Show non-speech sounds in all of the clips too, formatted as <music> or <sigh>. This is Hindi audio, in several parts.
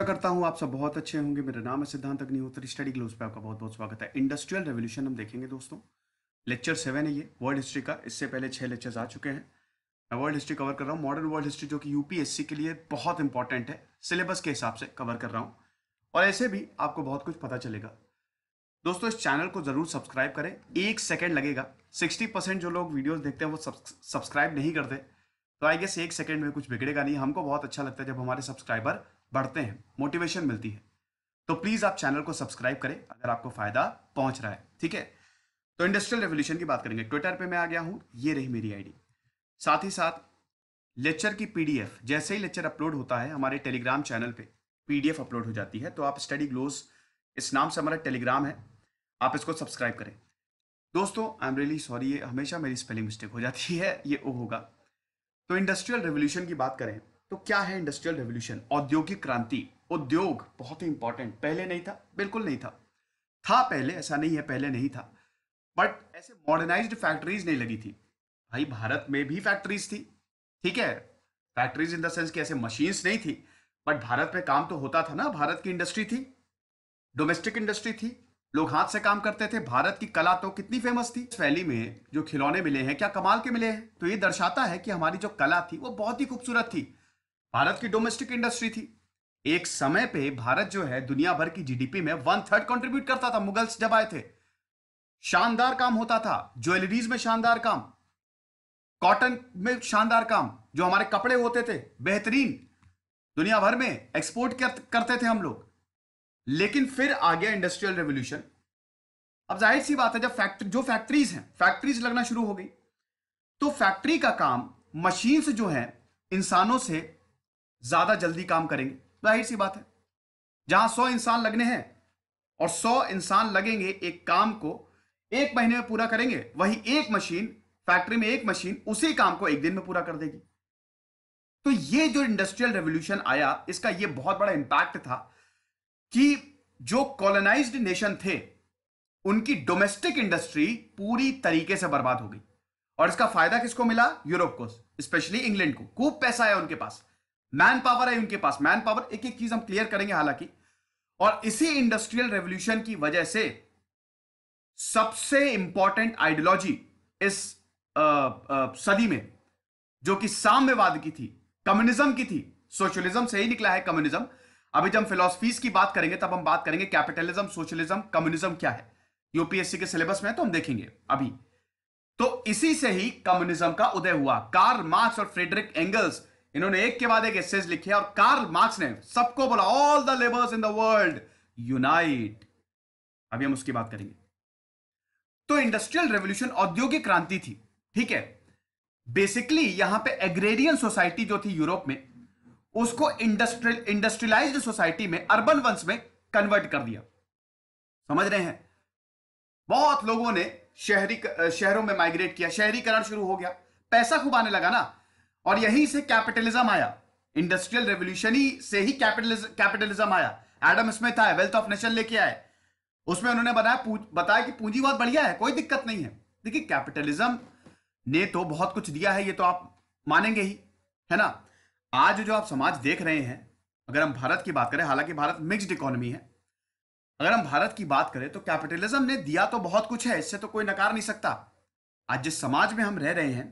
आशा करता हूँ आप सब बहुत अच्छे होंगे मेरा नाम है सिद्धांत अग्निहोत्री स्टडी ग्लोज पे आपका बहुत बहुत स्वागत है इंडस्ट्रियल रेवोल्यूशन हम देखेंगे दोस्तों लेक्चर सेवन है ये वर्ल्ड हिस्ट्री का इससे पहले छह लेक्चर्स आ चुके हैं मैं वर्ल्ड हिस्ट्री कवर कर रहा हूँ मॉडर्न वर्ल्ड हिस्ट्री जो कि यूपीएससी के लिए बहुत इंपॉर्टेंट है सिलेबस के हिसाब से कवर कर रहा हूँ और ऐसे भी आपको बहुत कुछ पता चलेगा दोस्तों इस चैनल को जरूर सब्सक्राइब करें एक सेकेंड लगेगा सिक्सटी परसेंट जो लोग वीडियोस देखते हैं वो सब्सक्राइब नहीं करते तो आई गेस एक सेकेंड में कुछ बिगड़ेगा नहीं हमको बहुत अच्छा लगता है जब हमारे सब्सक्राइबर बढ़ते हैं मोटिवेशन मिलती है तो प्लीज आप चैनल को सब्सक्राइब करें अगर आपको फायदा पहुंच रहा है ठीक है तो इंडस्ट्रियल रेवोल्यूशन की बात करेंगे ट्विटर पे मैं आ गया हूं ये रही मेरी आईडी साथ ही साथ लेक्चर की पीडीएफ जैसे ही लेक्चर अपलोड होता है हमारे टेलीग्राम चैनल पे पीडीएफ अपलोड हो जाती है तो आप स्टडी ग्लोज इस नाम से हमारा टेलीग्राम है आप इसको सब्सक्राइब करें दोस्तों आई एम रियली सॉरी ये हमेशा मेरी स्पेलिंग मिस्टेक हो जाती है ये ओ होगा तो इंडस्ट्रियल रेवोल्यूशन की बात करें तो क्या है इंडस्ट्रियल रेवोल्यूशन औद्योगिक क्रांति उद्योग बहुत ही इंपॉर्टेंट पहले नहीं था बिल्कुल नहीं था था पहले ऐसा नहीं है पहले नहीं था बट ऐसे मॉडर्नाइज फैक्ट्रीज नहीं लगी थी भाई भारत में भी फैक्ट्रीज थी ठीक है फैक्ट्रीज इन द सेंस कि ऐसे मशीन्स नहीं थी बट भारत में काम तो होता था ना भारत की इंडस्ट्री थी डोमेस्टिक इंडस्ट्री थी लोग हाथ से काम करते थे भारत की कला तो कितनी फेमस थी वैली में जो खिलौने मिले हैं क्या कमाल के मिले हैं तो ये दर्शाता है कि हमारी जो कला थी वो बहुत ही खूबसूरत थी भारत की डोमेस्टिक इंडस्ट्री थी एक समय पे भारत जो है दुनिया भर की जीडीपी में वन थर्ड कंट्रीब्यूट करता था मुगल्स जब आए थे शानदार काम होता था ज्वेलरीज में शानदार काम कॉटन में शानदार काम जो हमारे कपड़े होते थे बेहतरीन दुनिया भर में एक्सपोर्ट करते थे हम लोग लेकिन फिर आ गया इंडस्ट्रियल रेवोल्यूशन अब जाहिर सी बात है जब फैक्ट्री जो फैक्ट्रीज हैं फैक्ट्रीज लगना शुरू हो गई तो फैक्ट्री का काम मशीन जो है इंसानों से ज्यादा जल्दी काम करेंगे जाहिर सी बात है जहां सौ इंसान लगने हैं और सौ इंसान लगेंगे एक काम को एक महीने में पूरा करेंगे वही एक मशीन फैक्ट्री में एक मशीन उसी काम को एक दिन में पूरा कर देगी तो ये जो इंडस्ट्रियल रेवोल्यूशन आया इसका ये बहुत बड़ा इंपैक्ट था कि जो कॉलोनाइज्ड नेशन थे उनकी डोमेस्टिक इंडस्ट्री पूरी तरीके से बर्बाद हो गई और इसका फायदा किसको मिला यूरोप को स्पेशली इंग्लैंड को खूब पैसा आया उनके पास मैन पावर है उनके पास मैन पावर एक एक चीज हम क्लियर करेंगे हालांकि और इसी इंडस्ट्रियल रेवोल्यूशन की वजह से सबसे इंपॉर्टेंट आइडियोलॉजी इस आ, आ, सदी में जो कि साम्यवाद की थी कम्युनिज्म की थी सोशलिज्म से ही निकला है कम्युनिज्म अभी जब फिलोसफीज की बात करेंगे तब हम बात करेंगे कैपिटलिज्म सोशलिज्म कम्युनिज्म क्या है यूपीएससी के सिलेबस में है तो हम देखेंगे अभी तो इसी से ही कम्युनिज्म का उदय हुआ कार्ल मार्क्स और फ्रेडरिक एंगल्स इन्होंने एक के बाद एक एसेज लिखे और कार्ल मार्क्स ने सबको बोला all the labours in the world unite अभी हम उसकी बात करेंगे तो इंडस्ट्रियल रेवोल्यूशन औद्योगिक क्रांति थी ठीक है बेसिकली यहां पे एग्रेरियन सोसाइटी जो थी यूरोप में उसको इंडस्ट्रियल इंडस्ट्रियलाइज्ड सोसाइटी में अर्बन वंश में कन्वर्ट कर दिया समझ रहे हैं बहुत लोगों ने शहरी शहरों में माइग्रेट किया शहरीकरण शुरू हो गया पैसा खुबाने लगा ना और यही से कैपिटलिज्म आया इंडस्ट्रियल रेवोल्यूशन ही से ही कैपिटलिज्म कैपिटलिज्म आया एडम स्मिथ आए वेल्थ ऑफ नेशन लेके आए उसमें उन्होंने बताया बताया कि पूंजी बहुत बढ़िया है कोई दिक्कत नहीं है देखिए कैपिटलिज्म ने तो बहुत कुछ दिया है ये तो आप मानेंगे ही है ना आज जो आप समाज देख रहे हैं अगर हम भारत की बात करें हालांकि भारत मिक्स्ड इकोनॉमी है अगर हम भारत की बात करें तो कैपिटलिज्म ने दिया तो बहुत कुछ है इससे तो कोई नकार नहीं सकता आज जिस समाज में हम रह रहे हैं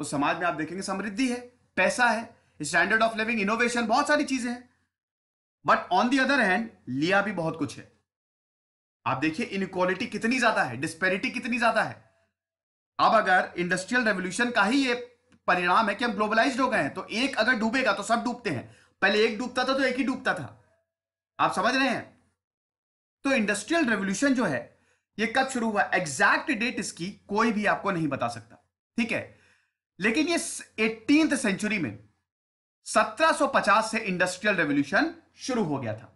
उस समाज में आप देखेंगे समृद्धि है पैसा है स्टैंडर्ड ऑफ लिविंग इनोवेशन बहुत सारी चीजें हैं but on the other hand लिया भी बहुत कुछ है आप देखिए इनक्वालिटी कितनी ज्यादा है डिस्पेरिटी कितनी ज्यादा है अब अगर इंडस्ट्रियल रेवोल्यूशन का ही ये परिणाम है कि हम ग्लोबलाइज हो गए हैं तो एक अगर डूबेगा तो सब डूबते हैं पहले एक डूबता था तो एक ही डूबता था आप समझ रहे हैं तो इंडस्ट्रियल रेवोल्यूशन जो है ये कब शुरू हुआ एग्जैक्ट डेट इसकी कोई भी आपको नहीं बता सकता ठीक है लेकिन ये एटीन सेंचुरी में 1750 से इंडस्ट्रियल रेवोल्यूशन शुरू हो गया था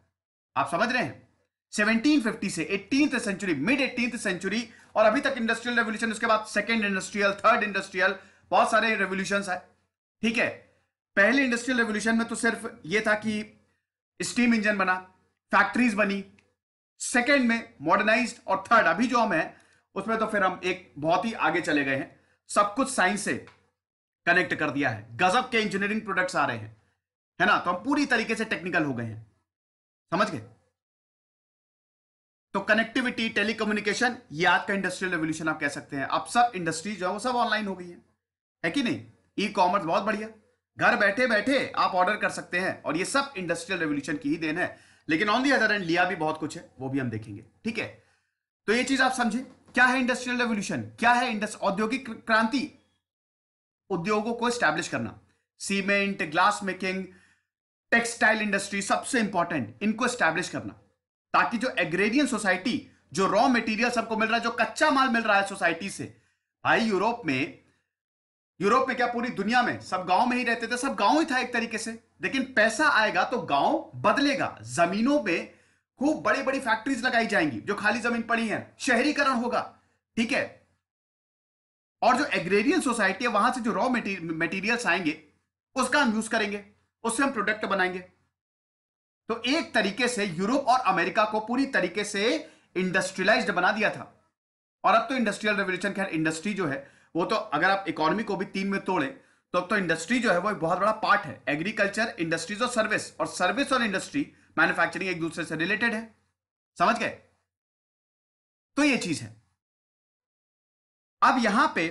आप समझ रहे हैं 1750 से eighteen century mid eighteen century और अभी तक इंडस्ट्रियल रेवोल्यूशन उसके बाद सेकेंड इंडस्ट्रियल थर्ड इंडस्ट्रियल बहुत सारे रेवोल्यूशन है ठीक है पहले इंडस्ट्रियल रेवोल्यूशन में तो सिर्फ यह था कि स्टीम इंजन बना फैक्ट्रीज बनी सेकेंड में मॉडर्नाइज्ड और थर्ड अभी जो हम हैं उसमें तो फिर हम एक बहुत ही आगे चले गए हैं सब कुछ साइंस से कनेक्ट कर दिया है गजब के इंजीनियरिंग प्रोडक्ट्स आ रहे हैं है ना तो हम पूरी तरीके से टेक्निकल हो गए हैं समझ गए तो कनेक्टिविटी टेलीकम्युनिकेशन ये आज का इंडस्ट्रियल रेवल्यूशन आप कह सकते हैं अब सब इंडस्ट्रीज जो है वो सब ऑनलाइन हो गई है है कि नहीं ई कॉमर्स बहुत बढ़िया घर बैठे बैठे आप ऑर्डर कर सकते हैं और ये सब इंडस्ट्रियल रेवल्यूशन की ही देन है लेकिन ऑन दी अदर एंड लिया भी बहुत कुछ है वो भी हम देखेंगे ठीक है तो ये चीज आप समझे क्या है इंडस्ट्रियल रेवल्यूशन क्या है औद्योगिक क्रांति उद्योगों को स्टैब्लिश करना cement glass making textile industry सबसे इंपॉर्टेंट इनको स्टैब्लिश करना ताकि जो एग्रेरियन सोसाइटी जो रॉ मटेरियल सबको मिल रहा है जो कच्चा माल मिल रहा है सोसाइटी से भाई यूरोप में यूरोप में क्या पूरी दुनिया में सब गांव में ही रहते थे सब गांव ही था एक तरीके से लेकिन पैसा आएगा तो गांव बदलेगा जमीनों पे खूब बड़ी बड़ी फैक्ट्रीज लगाई जाएंगी जो खाली जमीन पड़ी है शहरीकरण होगा ठीक है और जो एग्रेरियन सोसाइटी है वहां से जो रॉ मेटीरियल्स आएंगे उसका हम यूज करेंगे उससे हम प्रोडक्ट बनाएंगे तो एक तरीके से यूरोप और अमेरिका को पूरी तरीके से इंडस्ट्रियलाइज बना दिया था और अब तो इंडस्ट्रियल रेवोल्यूशन खैर इंडस्ट्री जो है वो तो अगर आप इकोनॉमी को भी तीन में तोड़े तो अब तो इंडस्ट्री जो है वो एक बहुत बड़ा पार्ट है एग्रीकल्चर इंडस्ट्रीज और सर्विस और सर्विस और इंडस्ट्री मैन्युफैक्चरिंग एक दूसरे से रिलेटेड है समझ गए तो ये चीज है अब यहां पे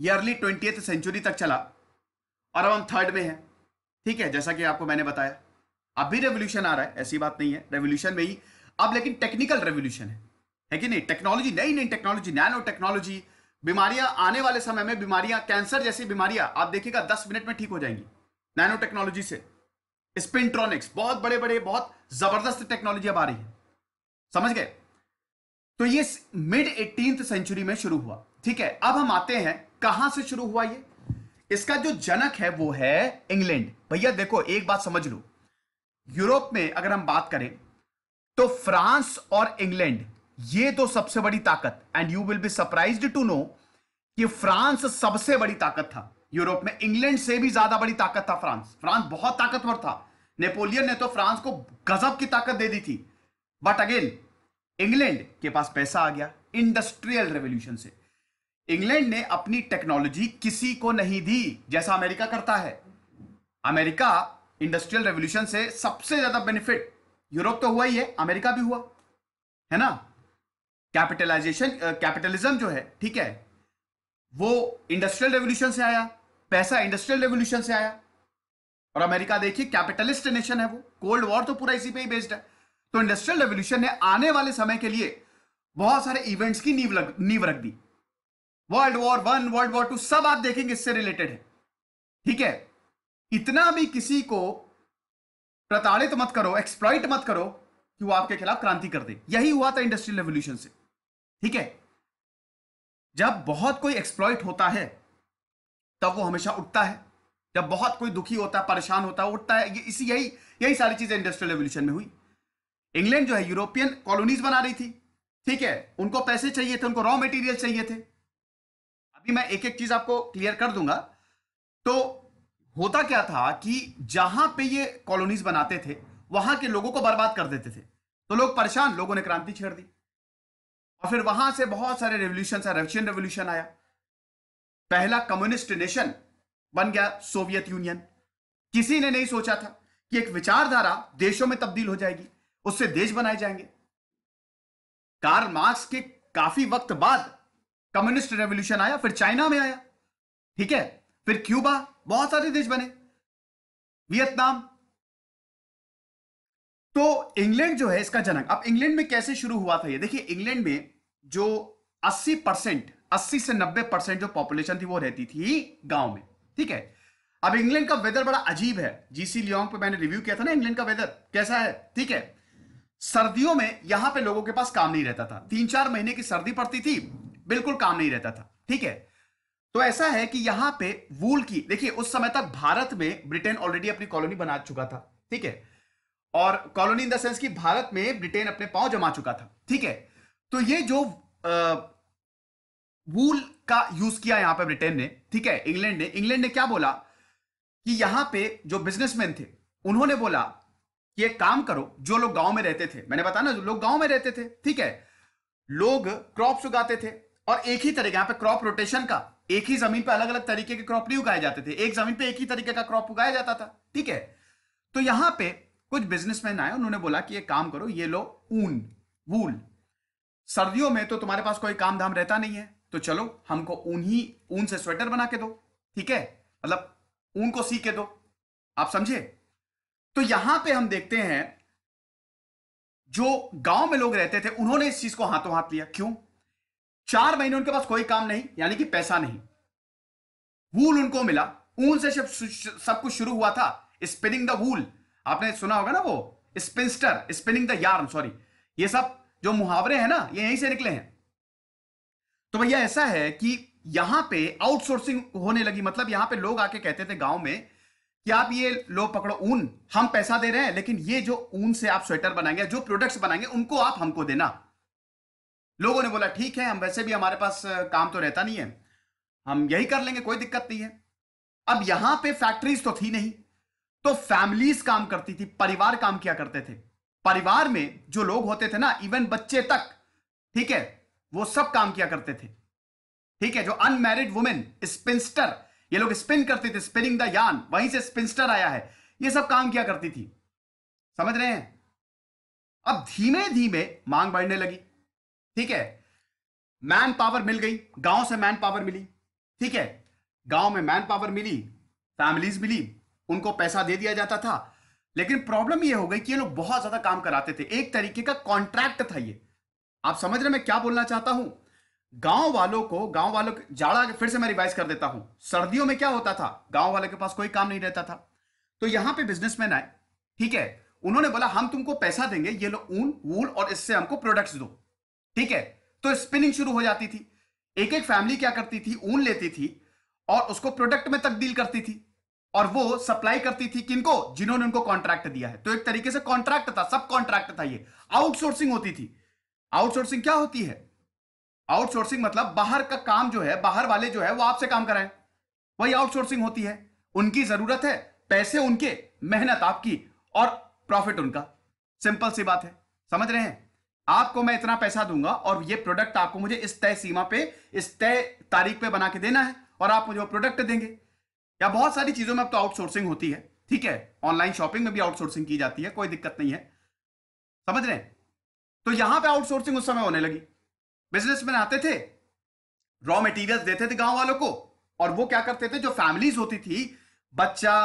ये अर्ली ट्वेंटी सेंचुरी तक चला और अब हम थर्ड में हैं ठीक है जैसा कि आपको मैंने बताया अब भी रेवोल्यूशन आ रहा है ऐसी बात नहीं है रेवोल्यूशन में ही अब लेकिन टेक्निकल रेवोल्यूशन है है कि नहीं टेक्नोलॉजी नई नई टेक्नोलॉजी नैनो टेक्नोलॉजी बीमारियां आने वाले समय में बीमारियां कैंसर जैसी बीमारियां आप देखिएगा दस मिनट में ठीक हो जाएंगी नैनो टेक्नोलॉजी से स्पिनट्रॉनिक्स बहुत बड़े बड़े बहुत जबरदस्त टेक्नोलॉजी अब आ रही है समझ गए तो ये मिड एटीन सेंचुरी में शुरू हुआ ठीक है अब हम आते हैं कहां से शुरू हुआ ये इसका जो जनक है वो है इंग्लैंड भैया देखो एक बात समझ लो यूरोप में अगर हम बात करें तो फ्रांस और इंग्लैंड ये दो सबसे बड़ी ताकत and you will be surprise to know कि फ्रांस सबसे बड़ी ताकत था यूरोप में इंग्लैंड से भी ज्यादा बड़ी ताकत था फ्रांस फ्रांस बहुत ताकतवर था नेपोलियन ने तो फ्रांस को गजब की ताकत दे दी थी बट अगेन इंग्लैंड के पास पैसा आ गया इंडस्ट्रियल रेवोल्यूशन से इंग्लैंड ने अपनी टेक्नोलॉजी किसी को नहीं दी जैसा अमेरिका करता है अमेरिका इंडस्ट्रियल रेवोल्यूशन से सबसे ज्यादा बेनिफिट यूरोप तो हुआ ही है अमेरिका भी हुआ है ना कैपिटलाइजेशन कैपिटलिज्म जो है ठीक है वो इंडस्ट्रियल रेवोल्यूशन से आया पैसा इंडस्ट्रियल रेवोल्यूशन से आया और अमेरिका देखिए कैपिटलिस्ट नेशन है वो कोल्ड वॉर तो पूरा इसी पे ही बेस्ड है तो इंडस्ट्रियल रेवल्यूशन ने आने वाले समय के लिए बहुत सारे इवेंट्स की नींव नींव रख दी world war one world war two सब आप देखेंगे इससे रिलेटेड है ठीक है इतना भी किसी को प्रताड़ित मत करो एक्सप्लॉइट मत करो कि वो आपके खिलाफ क्रांति कर दे यही हुआ था इंडस्ट्रियल रेवोल्यूशन से ठीक है जब बहुत कोई एक्सप्लॉइट होता है तब वो हमेशा उठता है जब बहुत कोई दुखी होता है परेशान होता है उठता है ये इसी यही यही सारी चीजें इंडस्ट्रियल रेवोल्यूशन में हुई इंग्लैंड जो है यूरोपियन कॉलोनीज बना रही थी ठीक है उनको पैसे चाहिए थे उनको रॉ मटेरियल चाहिए थे अभी मैं एक एक चीज आपको क्लियर कर दूंगा तो होता क्या था कि जहां पे ये कॉलोनीज बनाते थे वहां के लोगों को बर्बाद कर देते थे तो लोग परेशान लोगों ने क्रांति छेड़ दी और फिर वहां से बहुत सारे रेवल्यूशन आए रशियन रेवल्यूशन आया पहला कम्युनिस्ट नेशन बन गया सोवियत यूनियन किसी ने नहीं सोचा था कि एक विचारधारा देशों में तब्दील हो जाएगी उससे देश बनाए जाएंगे कार्ल मार्क्स के काफी वक्त बाद कम्युनिस्ट रेवोल्यूशन आया फिर चाइना में आया ठीक है फिर क्यूबा बहुत सारे देश बने वियतनाम तो इंग्लैंड जो है इसका जनक अब इंग्लैंड में कैसे शुरू हुआ था ये देखिए इंग्लैंड में जो 80 परसेंट अस्सी से 90 परसेंट जो पॉपुलेशन थी वो रहती थी गांव में ठीक है अब इंग्लैंड का वेदर बड़ा अजीब है जीसी लियोंग पे मैंने रिव्यू किया था ना इंग्लैंड का वेदर कैसा है ठीक है सर्दियों में यहां पे लोगों के पास काम नहीं रहता था तीन चार महीने की सर्दी पड़ती थी बिल्कुल काम नहीं रहता था ठीक है तो ऐसा है कि यहां पे वूल की देखिए उस समय तक भारत में ब्रिटेन ऑलरेडी अपनी कॉलोनी बना चुका था ठीक है और कॉलोनी इन द सेंस की भारत में ब्रिटेन अपने पांव जमा चुका था ठीक है तो ये जो आ, वूल का यूज किया यहां पर ब्रिटेन ने ठीक है इंग्लैंड ने इंग्लैंड ने क्या बोला कि यहां पे जो बिजनेसमैन थे उन्होंने बोला कि एक काम करो जो लोग गांव में रहते थे मैंने बताया ना जो लोग गांव में रहते थे ठीक है लोग क्रॉप्स उगाते थे और एक ही तरह यहां पे क्रॉप रोटेशन का एक ही जमीन पे अलग अलग तरीके के क्रॉप नहीं उगाए जाते थे एक जमीन पे एक ही तरीके का क्रॉप उगाया जाता था ठीक है तो यहां पे कुछ बिजनेसमैन आए उन्होंने बोला कि एक काम करो ये लो ऊन वूल सर्दियों में तो तुम्हारे पास कोई काम धाम रहता नहीं है तो चलो हमको ऊन ही ऊन से स्वेटर बना के दो ठीक है मतलब ऊन को सी के दो आप समझे तो यहां पे हम देखते हैं जो गांव में लोग रहते थे उन्होंने इस चीज को हाथों हाथ लिया क्यों चार महीने उनके पास कोई काम नहीं यानी कि पैसा नहीं वूल उनको मिला ऊन से सब कुछ शुरू हुआ था स्पिनिंग द वूल आपने सुना होगा ना वो spinster spinning the yarn sorry ये सब जो मुहावरे हैं ना ये यहीं से निकले हैं तो भैया ऐसा है कि यहां पे आउटसोर्सिंग होने लगी मतलब यहां पे लोग आके कहते थे गांव में कि आप ये लो पकड़ो ऊन हम पैसा दे रहे हैं लेकिन ये जो ऊन से आप स्वेटर बनाएंगे जो प्रोडक्ट्स बनाएंगे उनको आप हमको देना लोगों ने बोला ठीक है हम वैसे भी हमारे पास काम तो रहता नहीं है हम यही कर लेंगे कोई दिक्कत नहीं है अब यहां पे फैक्ट्रीज तो थी नहीं तो फैमिलीज काम करती थी परिवार काम किया करते थे परिवार में जो लोग होते थे ना इवन बच्चे तक ठीक है वो सब काम किया करते थे ठीक है जो अनमेरिड वुमेन स्पिंस्टर ये लोग स्पिन करते थे स्पिनिंग द यान वहीं से स्पिनस्टर आया है ये सब काम किया करती थी समझ रहे हैं अब धीमे धीमे मांग बढ़ने लगी ठीक है मैन पावर मिल गई गांव से मैन पावर मिली ठीक है गांव में मैन पावर मिली फैमिलीज मिली उनको पैसा दे दिया जाता था लेकिन प्रॉब्लम ये हो गई कि ये लोग बहुत ज्यादा काम कराते थे एक तरीके का कॉन्ट्रैक्ट था ये आप समझ रहे मैं क्या बोलना चाहता हूं गांव वालों को गांव वालों के जाड़ा फिर से मैं रिवाइज कर देता हूं सर्दियों में क्या होता था गांव वाले के पास कोई काम नहीं रहता था तो यहां पे बिजनेसमैन आए ठीक है उन्होंने बोला हम तुमको पैसा देंगे ये लो ऊन वूल और इससे हमको प्रोडक्ट्स दो ठीक है तो स्पिनिंग शुरू हो जाती थी एक एक फैमिली क्या करती थी ऊन लेती थी और उसको प्रोडक्ट में तब्दील करती थी और वो सप्लाई करती थी किनको जिन्होंने उनको कॉन्ट्रैक्ट दिया है तो एक तरीके से कॉन्ट्रैक्ट था सब कॉन्ट्रैक्ट था ये आउटसोर्सिंग होती थी आउटसोर्सिंग क्या होती है आउटसोर्सिंग मतलब बाहर का काम जो है बाहर वाले जो है वो आपसे काम कराएं वही आउटसोर्सिंग होती है उनकी जरूरत है पैसे उनके मेहनत आपकी और प्रॉफिट उनका सिंपल सी बात है समझ रहे हैं आपको मैं इतना पैसा दूंगा और ये प्रोडक्ट आपको मुझे इस तय सीमा पे इस तय तारीख पे बना के देना है और आप मुझे वो प्रोडक्ट देंगे या बहुत सारी चीजों में अब तो आउटसोर्सिंग होती है ठीक है ऑनलाइन शॉपिंग में भी आउटसोर्सिंग की जाती है कोई दिक्कत नहीं है समझ रहे हैं तो यहां पे आउटसोर्सिंग उस समय होने लगी बिजनेसमैन आते थे रॉ मटेरियल्स देते थे गांव वालों को और वो क्या करते थे जो फैमिलीज होती थी बच्चा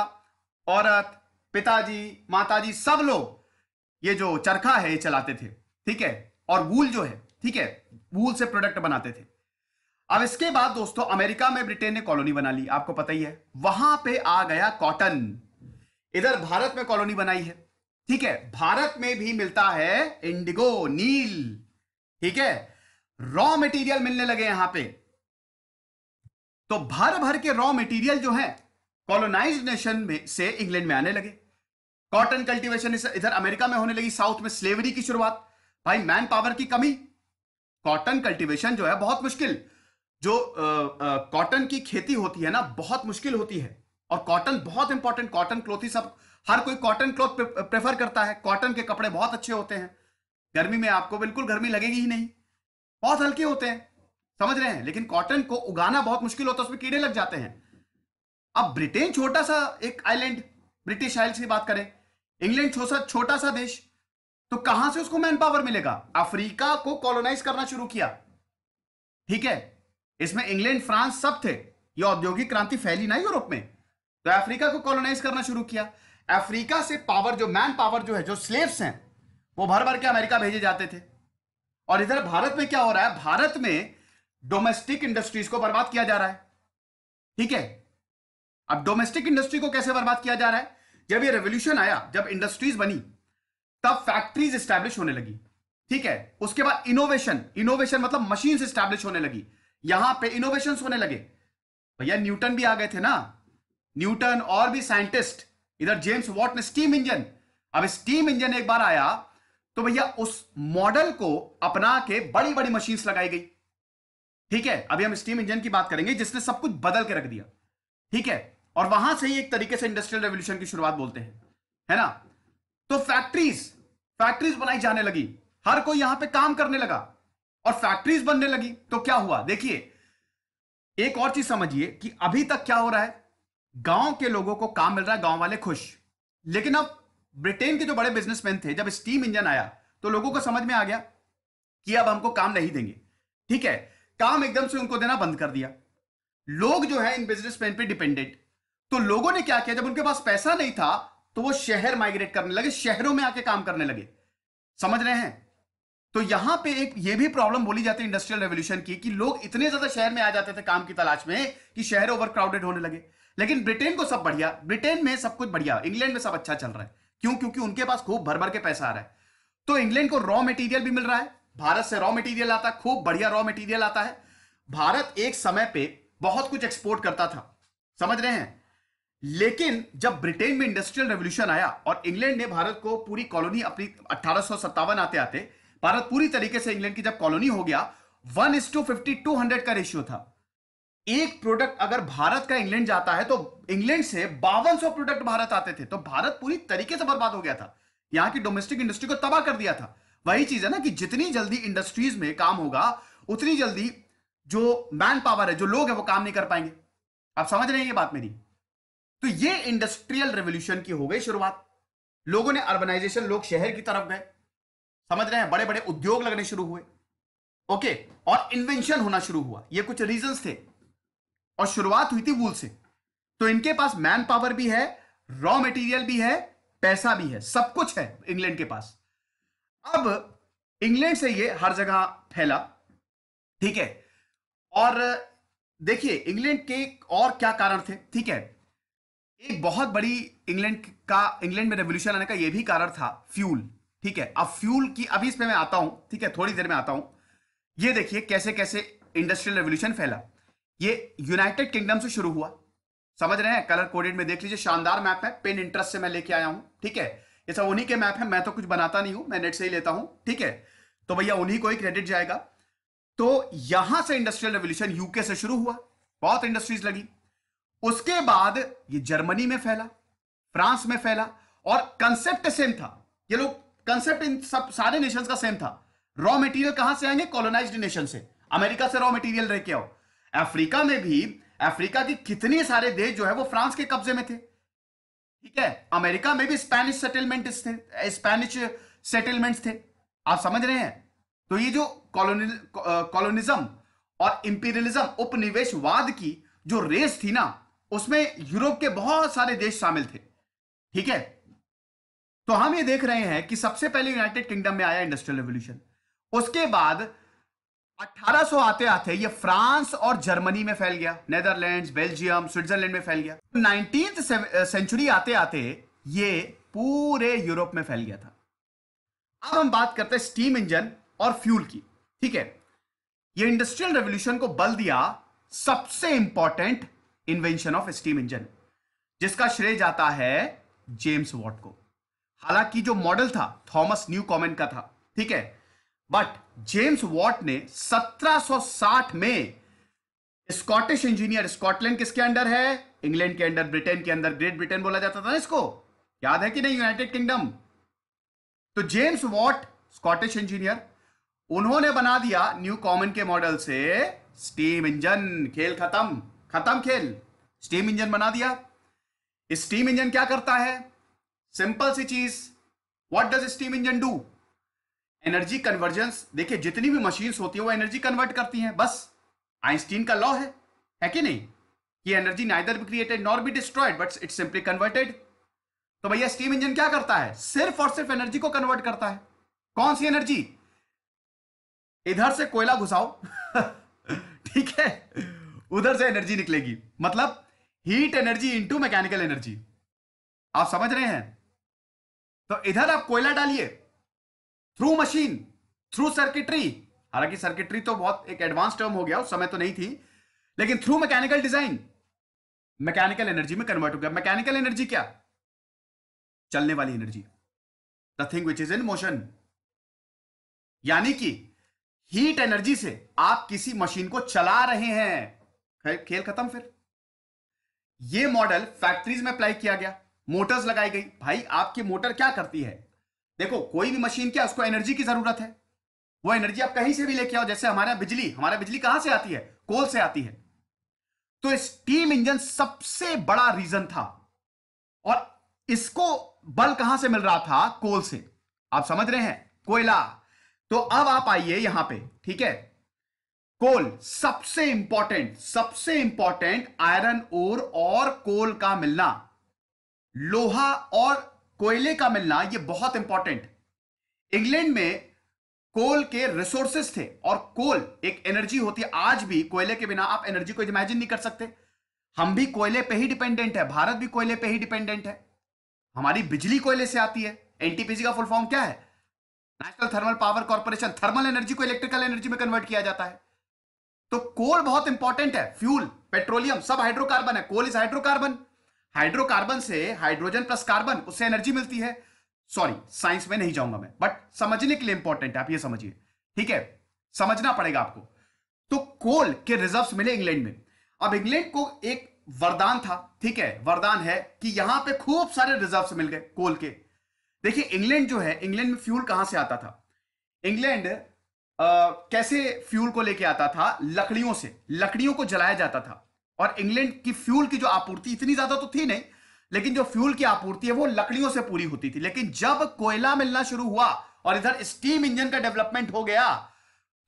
औरत पिताजी माताजी सब लोग ये जो चरखा है ये चलाते थे ठीक है और वूल जो है ठीक है वूल से प्रोडक्ट बनाते थे अब इसके बाद दोस्तों अमेरिका में ब्रिटेन ने कॉलोनी बना ली आपको पता ही है वहां पे आ गया कॉटन इधर भारत में कॉलोनी बनाई है ठीक है भारत में भी मिलता है इंडिगो नील ठीक है रॉ मटेरियल मिलने लगे यहां पे तो भर भर के रॉ मटेरियल जो है कॉलोनाइज नेशन में से इंग्लैंड में आने लगे कॉटन कल्टीवेशन इधर अमेरिका में होने लगी साउथ में स्लेवरी की शुरुआत भाई मैन पावर की कमी कॉटन कल्टीवेशन जो है बहुत मुश्किल जो कॉटन की खेती होती है ना बहुत मुश्किल होती है और कॉटन बहुत इंपॉर्टेंट कॉटन क्लोथ ही सब हर कोई कॉटन क्लोथ प्रेफर करता है कॉटन के कपड़े बहुत अच्छे होते हैं गर्मी में आपको बिल्कुल गर्मी लगेगी ही नहीं बहुत हल्के होते हैं समझ रहे हैं लेकिन कॉटन को उगाना बहुत मुश्किल होता है उसमें कीड़े लग जाते हैं अब ब्रिटेन छोटा सा एक आइलैंड ब्रिटिश आइल्स की बात करें इंग्लैंड छोटा सा देश तो कहां से उसको मैन पावर मिलेगा अफ्रीका को कॉलोनाइज करना शुरू किया ठीक है इसमें इंग्लैंड फ्रांस सब थे ये औद्योगिक क्रांति फैली ना यूरोप में तो अफ्रीका को कॉलोनाइज करना शुरू किया अफ्रीका से पावर जो मैन पावर जो है जो स्लेव्स हैं वो भर भर के अमेरिका भेजे जाते थे और इधर भारत में क्या हो रहा है भारत में डोमेस्टिक इंडस्ट्रीज को बर्बाद किया जा रहा है ठीक है अब डोमेस्टिक इंडस्ट्री को कैसे बर्बाद किया जा रहा है जब ये रेवोल्यूशन आया जब इंडस्ट्रीज बनी तब फैक्ट्रीज स्टैब्लिश होने लगी ठीक है उसके बाद इनोवेशन इनोवेशन मतलब मशीन स्टैब्लिश होने लगी यहां पे इनोवेशन होने लगे भैया न्यूटन भी आ गए थे ना न्यूटन और भी साइंटिस्ट इधर जेम्स वॉट ने स्टीम इंजन अब स्टीम इंजन एक बार आया तो भैया उस मॉडल को अपना के बड़ी बड़ी मशीन लगाई गई ठीक है अभी हम स्टीम इंजन की बात करेंगे जिसने सब कुछ बदल के रख दिया ठीक है और वहां से ही एक तरीके से इंडस्ट्रियल रेवोल्यूशन की शुरुआत बोलते हैं है ना तो फैक्ट्रीज फैक्ट्रीज बनाई जाने लगी हर कोई यहां पे काम करने लगा और फैक्ट्रीज बनने लगी तो क्या हुआ देखिए एक और चीज समझिए कि अभी तक क्या हो रहा है गांव के लोगों को काम मिल रहा है गांव वाले खुश लेकिन अब ब्रिटेन के जो बड़े बिजनेसमैन थे जब स्टीम इंजन आया तो लोगों को समझ में आ गया कि अब हमको काम नहीं देंगे ठीक है काम एकदम से उनको देना बंद कर दिया लोग जो है इन बिजनेसमैन पे डिपेंडेंट तो लोगों ने क्या किया जब उनके पास पैसा नहीं था तो वो शहर माइग्रेट करने लगे शहरों में आके काम करने लगे समझ रहे हैं तो यहां पे एक ये भी प्रॉब्लम बोली जाती है इंडस्ट्रियल रेवोल्यूशन की कि लोग इतने ज्यादा शहर में आ जाते थे काम की तलाश में कि शहर ओवर क्राउडेड होने लगे लेकिन ब्रिटेन को सब बढ़िया ब्रिटेन में सब कुछ बढ़िया इंग्लैंड में सब अच्छा चल रहा है क्यों क्योंकि उनके पास खूब भर भर के पैसा आ रहा है तो इंग्लैंड को रॉ मटेरियल भी मिल रहा है भारत से रॉ मटेरियल आता है खूब बढ़िया रॉ मटेरियल आता है भारत एक समय पे बहुत कुछ एक्सपोर्ट करता था समझ रहे हैं लेकिन जब ब्रिटेन में इंडस्ट्रियल रेवोल्यूशन आया और इंग्लैंड ने भारत को पूरी कॉलोनी अपनी अठारह आते आते भारत पूरी तरीके से इंग्लैंड की जब कॉलोनी हो गया one is to fifty two hundred का रेशियो था एक प्रोडक्ट अगर भारत का इंग्लैंड जाता है तो इंग्लैंड से बावन सौ प्रोडक्ट भारत आते थे तो भारत पूरी तरीके से बर्बाद हो गया था यहाँ की डोमेस्टिक इंडस्ट्री को तबाह कर दिया था वही चीज है ना कि जितनी जल्दी इंडस्ट्रीज में काम होगा उतनी जल्दी जो मैन पावर है जो लोग है वो काम नहीं कर पाएंगे आप समझ रहे हैं ये बात मेरी तो ये इंडस्ट्रियल रेवोल्यूशन की हो गई शुरुआत लोगों ने अर्बनाइजेशन लोग शहर की तरफ गए समझ रहे हैं बड़े बड़े उद्योग लगने शुरू हुए ओके और इन्वेंशन होना शुरू हुआ ये कुछ रीजंस थे और शुरुआत हुई थी वूल से तो इनके पास मैन पावर भी है रॉ मटेरियल भी है पैसा भी है सब कुछ है इंग्लैंड के पास अब इंग्लैंड से ये हर जगह फैला ठीक है और देखिए इंग्लैंड के और क्या कारण थे ठीक है एक बहुत बड़ी इंग्लैंड का इंग्लैंड में रेवोल्यूशन आने का यह भी कारण था फ्यूल ठीक है अब फ्यूल की अभी इस पे मैं आता हूं ठीक है थोड़ी देर में आता हूं ये देखिए कैसे कैसे इंडस्ट्रियल रेवोल्यूशन फैला ये यूनाइटेड किंगडम से शुरू हुआ समझ रहे हैं कलर कोडेड में देख लीजिए शानदार मैप है पेन इंटरेस्ट से मैं लेके आया हूं ठीक है ये सब उन्हीं के मैप है मैं तो कुछ बनाता नहीं हूं मैं नेट से ही लेता हूं ठीक है तो भैया उन्हीं को ही क्रेडिट जाएगा तो यहां से इंडस्ट्रियल रेवल्यूशन यूके से शुरू हुआ बहुत इंडस्ट्रीज लगी उसके बाद ये जर्मनी में फैला फ्रांस में फैला और कंसेप्ट सेम था ये लोग कंसेप्ट इन सब सारे नेशंस का सेम था रॉ मटेरियल कहां से आएंगे कॉलोनाइज्ड नेशन से अमेरिका से रॉ मटेरियल लेके आओ अफ्रीका में भी अफ्रीका के कितने सारे देश जो है वो फ्रांस के कब्जे में थे ठीक है अमेरिका में भी स्पेनिश सेटलमेंट थे स्पेनिश सेटलमेंट थे आप समझ रहे हैं तो ये जो कॉलोनिज्म और इंपीरियलिज्म उपनिवेशवाद की जो रेस थी ना उसमें यूरोप के बहुत सारे देश शामिल थे ठीक है तो हम ये देख रहे हैं कि सबसे पहले यूनाइटेड किंगडम में आया इंडस्ट्रियल रेवल्यूशन उसके बाद 1800 आते आते ये फ्रांस और जर्मनी में फैल गया नेदरलैंड्स बेल्जियम स्विट्जरलैंड में फैल गया नाइनटीन सेंचुरी आते आते ये पूरे यूरोप में फैल गया था अब हम बात करते हैं स्टीम इंजन और फ्यूल की ठीक है ये इंडस्ट्रियल रेवोल्यूशन को बल दिया सबसे important invention of steam engine जिसका श्रेय जाता है जेम्स वॉट को हालांकि जो मॉडल था थॉमस न्यू कॉमेंट का था ठीक है बट जेम्स वॉट ने 1760 में स्कॉटिश इंजीनियर स्कॉटलैंड किसके अंडर है इंग्लैंड के अंडर ब्रिटेन के अंदर ग्रेट ब्रिटेन बोला जाता था ना इसको याद है कि नहीं यूनाइटेड किंगडम तो जेम्स वॉट स्कॉटिश इंजीनियर उन्होंने बना दिया न्यू कॉमन के मॉडल से स्टीम इंजन खेल खत्म खत्म खेल स्टीम इंजन बना दिया स्टीम इंजन क्या करता है सिंपल सी चीज what does steam engine do energy convergence देखिए जितनी भी मशीन्स होती है वो एनर्जी कन्वर्ट करती हैं बस आइंस्टीन का लॉ है है कि नहीं कि एनर्जी नाइदर भी created nor be destroyed but it's simply converted तो भैया स्टीम इंजन क्या करता है सिर्फ और सिर्फ एनर्जी को कन्वर्ट करता है कौन सी एनर्जी इधर से कोयला घुसाओ <laughs> ठीक है उधर से एनर्जी निकलेगी मतलब heat energy into mechanical energy आप समझ रहे हैं तो इधर आप कोयला डालिए थ्रू मशीन थ्रू सर्किटरी हालांकि सर्किटरी तो बहुत एक एडवांस टर्म हो गया उस समय तो नहीं थी लेकिन through mechanical design mechanical energy में कन्वर्ट हो गया मैकेनिकल एनर्जी क्या चलने वाली energy the thing which is in motion यानी कि हीट एनर्जी से आप किसी मशीन को चला रहे हैं खेल खत्म फिर यह मॉडल फैक्ट्रीज में अप्लाई किया गया मोटर्स लगाई गई भाई आपकी मोटर क्या करती है देखो कोई भी मशीन क्या उसको एनर्जी की जरूरत है वो एनर्जी आप कहीं से भी लेके आओ जैसे हमारे बिजली हमारे बिजली कहां से आती है कोल से आती है तो स्टीम इंजन सबसे बड़ा रीजन था और इसको बल कहां से मिल रहा था कोल से आप समझ रहे हैं कोयला तो अब आप आइए यहां पे ठीक है कोल सबसे इंपॉर्टेंट सबसे इंपॉर्टेंट आयरन ओर और कोल का मिलना लोहा और कोयले का मिलना ये बहुत इंपॉर्टेंट इंग्लैंड में कोल के रिसोर्सेस थे और कोल एक एनर्जी होती है आज भी कोयले के बिना आप एनर्जी को इमेजिन नहीं कर सकते हम भी कोयले पे ही डिपेंडेंट है भारत भी कोयले पे ही डिपेंडेंट है हमारी बिजली कोयले से आती है एनटीपीसी का फुल फॉर्म क्या है National Thermal Power Corporation thermal energy को इलेक्ट्रिकल एनर्जी में कन्वर्ट किया जाता है तो कोल बहुत इंपॉर्टेंट है फ्यूल पेट्रोलियम सब हाइड्रोकार्बन है कोल इज हाइड्रोकार्बन हाइड्रोकार्बन से हाइड्रोजन प्लस कार्बन उससे एनर्जी मिलती है सॉरी साइंस में नहीं जाऊंगा मैं बट समझने के लिए इंपॉर्टेंट है आप ये समझिए ठीक है समझना पड़ेगा आपको तो कोल के रिजर्व मिले इंग्लैंड में अब इंग्लैंड को एक वरदान था ठीक है वरदान है कि यहां पे खूब सारे रिजर्व्स मिल गए कोल के देखिए इंग्लैंड जो है इंग्लैंड में फ्यूल कहां से आता था इंग्लैंड कैसे फ्यूल को लेके आता था लकड़ियों से लकड़ियों को जलाया जाता था और इंग्लैंड की फ्यूल की जो आपूर्ति इतनी ज्यादा तो थी नहीं लेकिन जो फ्यूल की आपूर्ति है वो लकड़ियों से पूरी होती थी लेकिन जब कोयला मिलना शुरू हुआ और इधर स्टीम इंजन का डेवलपमेंट हो गया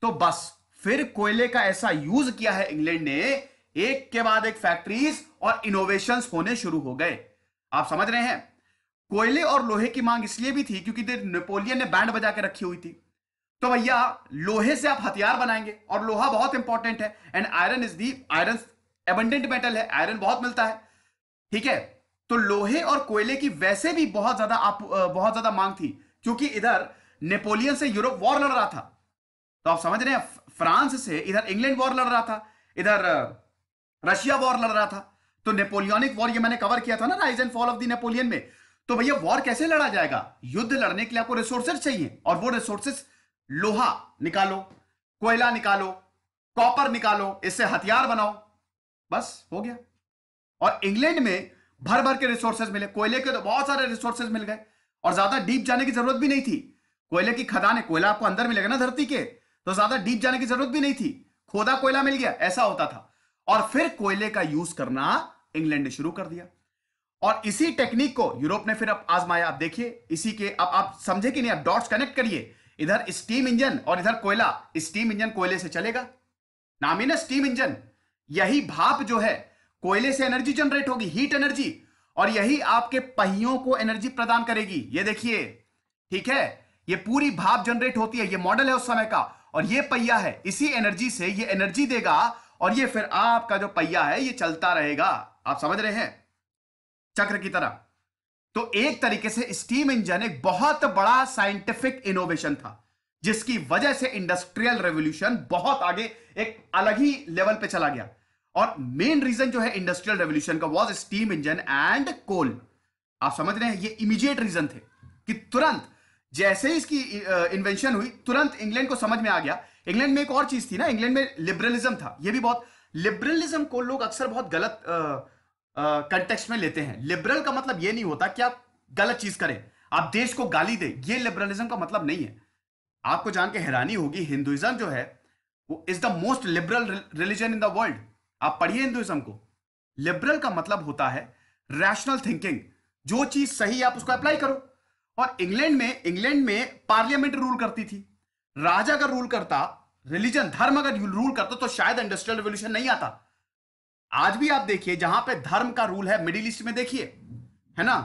तो बस फिर कोयले का ऐसा यूज किया है इंग्लैंड ने एक के बाद एक फैक्ट्रीज और इनोवेशन होने शुरू हो गए आप समझ रहे हैं कोयले और लोहे की मांग इसलिए भी थी क्योंकि नेपोलियन ने बैंड बजा के रखी हुई थी तो भैया लोहे से आप हथियार बनाएंगे और लोहा बहुत इंपॉर्टेंट है and iron is the iron abundant metal है आयरन बहुत मिलता है ठीक है तो लोहे और कोयले की वैसे भी बहुत ज्यादा आप बहुत ज्यादा मांग थी क्योंकि इधर नेपोलियन से यूरोप वॉर लड़ रहा था तो आप समझ रहे हैं फ्रांस से इधर इंग्लैंड वॉर लड़ रहा था इधर रशिया वॉर लड़ रहा था तो नेपोलियनिक वॉर ये मैंने कवर किया था ना rise and fall of the Napoleon में तो भैया वॉर कैसे लड़ा जाएगा युद्ध लड़ने के लिए आपको रिसोर्सेज चाहिए और वो रिसोर्सेज लोहा निकालो कोयला निकालो कॉपर निकालो इससे हथियार बनाओ बस हो गया और इंग्लैंड में भर भर के रिसोर्सेज मिले कोयले के तो बहुत सारे रिसोर्सेज मिल गए और ज्यादा डीप जाने की जरूरत भी नहीं थी कोयले की खदान है कोयला आपको अंदर मिलेगा ना धरती के तो ज्यादा डीप जाने की जरूरत भी नहीं थी खोदा कोयला मिल गया ऐसा होता था और फिर कोयले का यूज करना इंग्लैंड ने शुरू कर दिया और इसी टेक्निक को यूरोप ने फिर अब आजमाया आप देखिए इसी के अब आप समझे कि नहीं आप डॉट्स कनेक्ट करिए इधर स्टीम इंजन और इधर कोयला स्टीम इंजन कोयले से चलेगा नाम ही ना स्टीम इंजन यही भाप जो है कोयले से एनर्जी जनरेट होगी हीट एनर्जी और यही आपके पहियों को एनर्जी प्रदान करेगी ये देखिए ठीक है ये पूरी भाप जनरेट होती है ये मॉडल है उस समय का और ये पहिया है इसी एनर्जी से ये एनर्जी देगा और ये फिर आपका जो पहिया है ये चलता रहेगा आप समझ रहे हैं चक्र की तरह तो एक तरीके से स्टीम इंजन एक बहुत बड़ा साइंटिफिक इनोवेशन था जिसकी वजह से इंडस्ट्रियल रेवोल्यूशन बहुत आगे एक अलग ही लेवल पे चला गया और मेन रीजन जो है इंडस्ट्रियल रेवल्यूशन का was steam engine and coal आप समझ रहे हैं ये इमीडिएट रीजन थे कि तुरंत जैसे ही इसकी इन्वेंशन हुई तुरंत इंग्लैंड को समझ में आ गया इंग्लैंड में एक और चीज थी ना इंग्लैंड में लिबरलिज्म था ये भी बहुत लिबरलिज्म को लोग अक्सर बहुत गलत कंटेक्स्ट में लेते हैं लिबरल का मतलब ये नहीं होता कि आप गलत चीज करें आप देश को गाली दें ये लिबरलिज्म का मतलब नहीं है आपको जान के हैरानी होगी हिंदुइज्म जो है वो is the most liberal religion in the world आप पढ़िए हिंदुइज्म को लिबरल का मतलब होता है रैशनल थिंकिंग जो चीज सही आप उसको अप्लाई करो और इंग्लैंड में इंग्लैंड में पार्लियामेंट रूल करती थी राजा अगर रूल करता रिलीजन धर्म अगर रूल करता तो शायद इंडस्ट्रियल रिवोल्यूशन नहीं आता आज भी आप देखिए जहां पे धर्म का रूल है मिडिल ईस्ट में देखिए है ना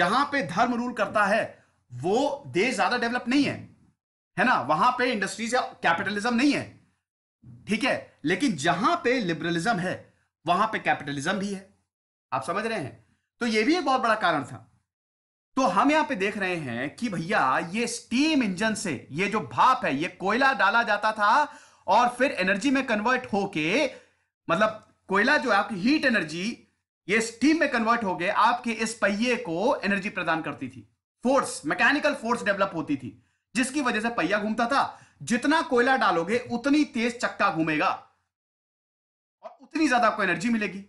जहां पे धर्म रूल करता है वो देश ज्यादा डेवलप नहीं है है ना वहां पे इंडस्ट्रीज या कैपिटलिज्म नहीं है ठीक है लेकिन जहां पे लिबरलिज्म है वहां पे कैपिटलिज्म भी है आप समझ रहे हैं तो ये भी एक बहुत बड़ा कारण था तो हम यहां पे देख रहे हैं कि भैया ये स्टीम इंजन से ये जो भाप है ये कोयला डाला जाता था और फिर एनर्जी में कन्वर्ट होके मतलब कोयला जो है आपकी हीट एनर्जी ये स्टीम में कन्वर्ट होके आपके इस पहिए को एनर्जी प्रदान करती थी फोर्स मैकेनिकल फोर्स डेवलप होती थी जिसकी वजह से पहिया घूमता था जितना कोयला डालोगे उतनी तेज चक्का घूमेगा और उतनी ज्यादा आपको एनर्जी मिलेगी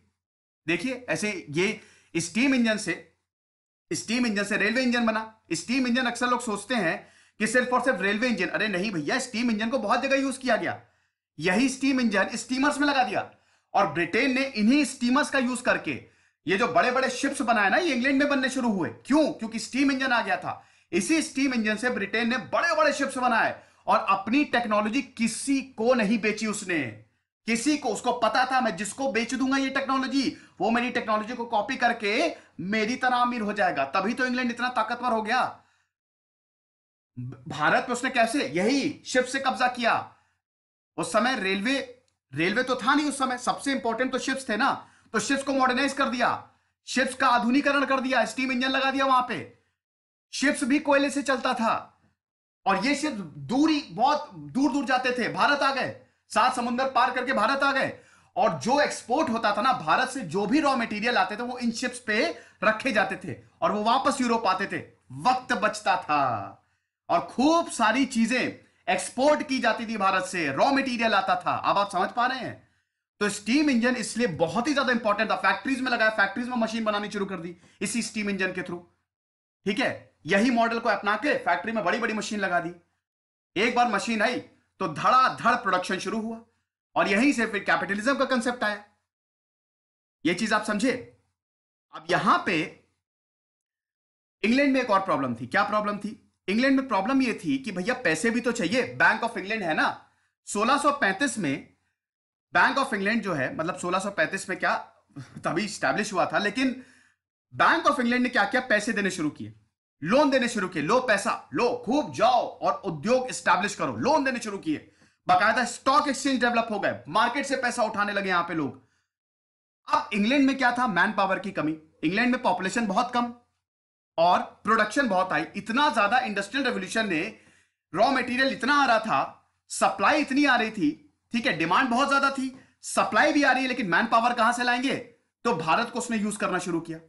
देखिए ऐसे ये स्टीम इंजन से स्टीम इंजन से रेलवे इंजन बना स्टीम इंजन अक्सर लोग सोचते हैं कि सिर्फ और सिर्फ रेलवे इंजन अरे नहीं भैया स्टीम इंजन को बहुत जगह यूज किया गया यही स्टीम इंजन स्टीमर्स में लगा दिया और ब्रिटेन ने इन्हीं स्टीमर्स का यूज करके ये जो बड़े बड़े शिप्स बनाए ना ये इंग्लैंड में बनने शुरू हुए क्यों क्योंकि स्टीम इंजन आ गया था इसी स्टीम इंजन से ब्रिटेन ने बड़े बड़े शिप्स बनाए और अपनी टेक्नोलॉजी किसी को नहीं बेची उसने किसी को उसको पता था मैं जिसको बेच दूंगा ये टेक्नोलॉजी वो मेरी टेक्नोलॉजी को कॉपी करके मेरी तरह अमीर हो जाएगा तभी तो इंग्लैंड इतना ताकतवर हो गया भारत में उसने कैसे यही शिप से कब्जा किया उस समय रेलवे रेलवे तो था नहीं उस समय सबसे इंपॉर्टेंट तो शिप्स थे ना तो शिप्स को मॉडर्नाइज कर दिया शिप्स का आधुनिकरण कर दिया स्टीम इंजन लगा दिया वहां पे शिप्स भी कोयले से चलता था और ये शिप्स दूरी बहुत दूर दूर जाते थे भारत आ गए सात समुद्र पार करके भारत आ गए और जो एक्सपोर्ट होता था ना भारत से जो भी रॉ मटेरियल आते थे वो इन शिप्स पे रखे जाते थे और वो वापस यूरोप आते थे वक्त बचता था और खूब सारी चीजें एक्सपोर्ट की जाती थी भारत से रॉ मटेरियल आता था अब आप समझ पा रहे हैं तो स्टीम इंजन इसलिए बहुत ही ज्यादा इंपॉर्टेंट था फैक्ट्रीज में लगाया फैक्ट्रीज में मशीन बनानी शुरू कर दी इसी स्टीम इंजन के थ्रू ठीक है यही मॉडल को अपना के फैक्ट्री में बड़ी बड़ी मशीन लगा दी एक बार मशीन आई तो धड़ाधड़ प्रोडक्शन शुरू हुआ और यहीं से फिर कैपिटलिज्म का कंसेप्ट आया ये चीज आप समझे अब यहां पे इंग्लैंड में एक और प्रॉब्लम थी क्या प्रॉब्लम थी इंग्लैंड में प्रॉब्लम यह थी कि भैया पैसे भी तो चाहिए बैंक ऑफ इंग्लैंड है ना 1635 में बैंक ऑफ इंग्लैंड जो है मतलब 1635 में क्या तभी स्टैब्लिश हुआ था लेकिन बैंक ऑफ इंग्लैंड ने क्या किया पैसे देने शुरू किए लोन देने शुरू किए लो पैसा लो खूब जाओ और उद्योग स्टैब्लिश करो लोन देने शुरू किए बकायदा स्टॉक एक्सचेंज डेवलप हो गए मार्केट से पैसा उठाने लगे यहां पे लोग अब इंग्लैंड में क्या था मैन पावर की कमी इंग्लैंड में पॉपुलेशन बहुत कम और प्रोडक्शन बहुत आई इतना ज्यादा इंडस्ट्रियल रेवोल्यूशन ने रॉ मटेरियल इतना आ रहा था सप्लाई इतनी आ रही थी ठीक है डिमांड बहुत ज्यादा थी सप्लाई भी आ रही है लेकिन मैन पावर कहां से लाएंगे तो भारत को उसने यूज करना शुरू किया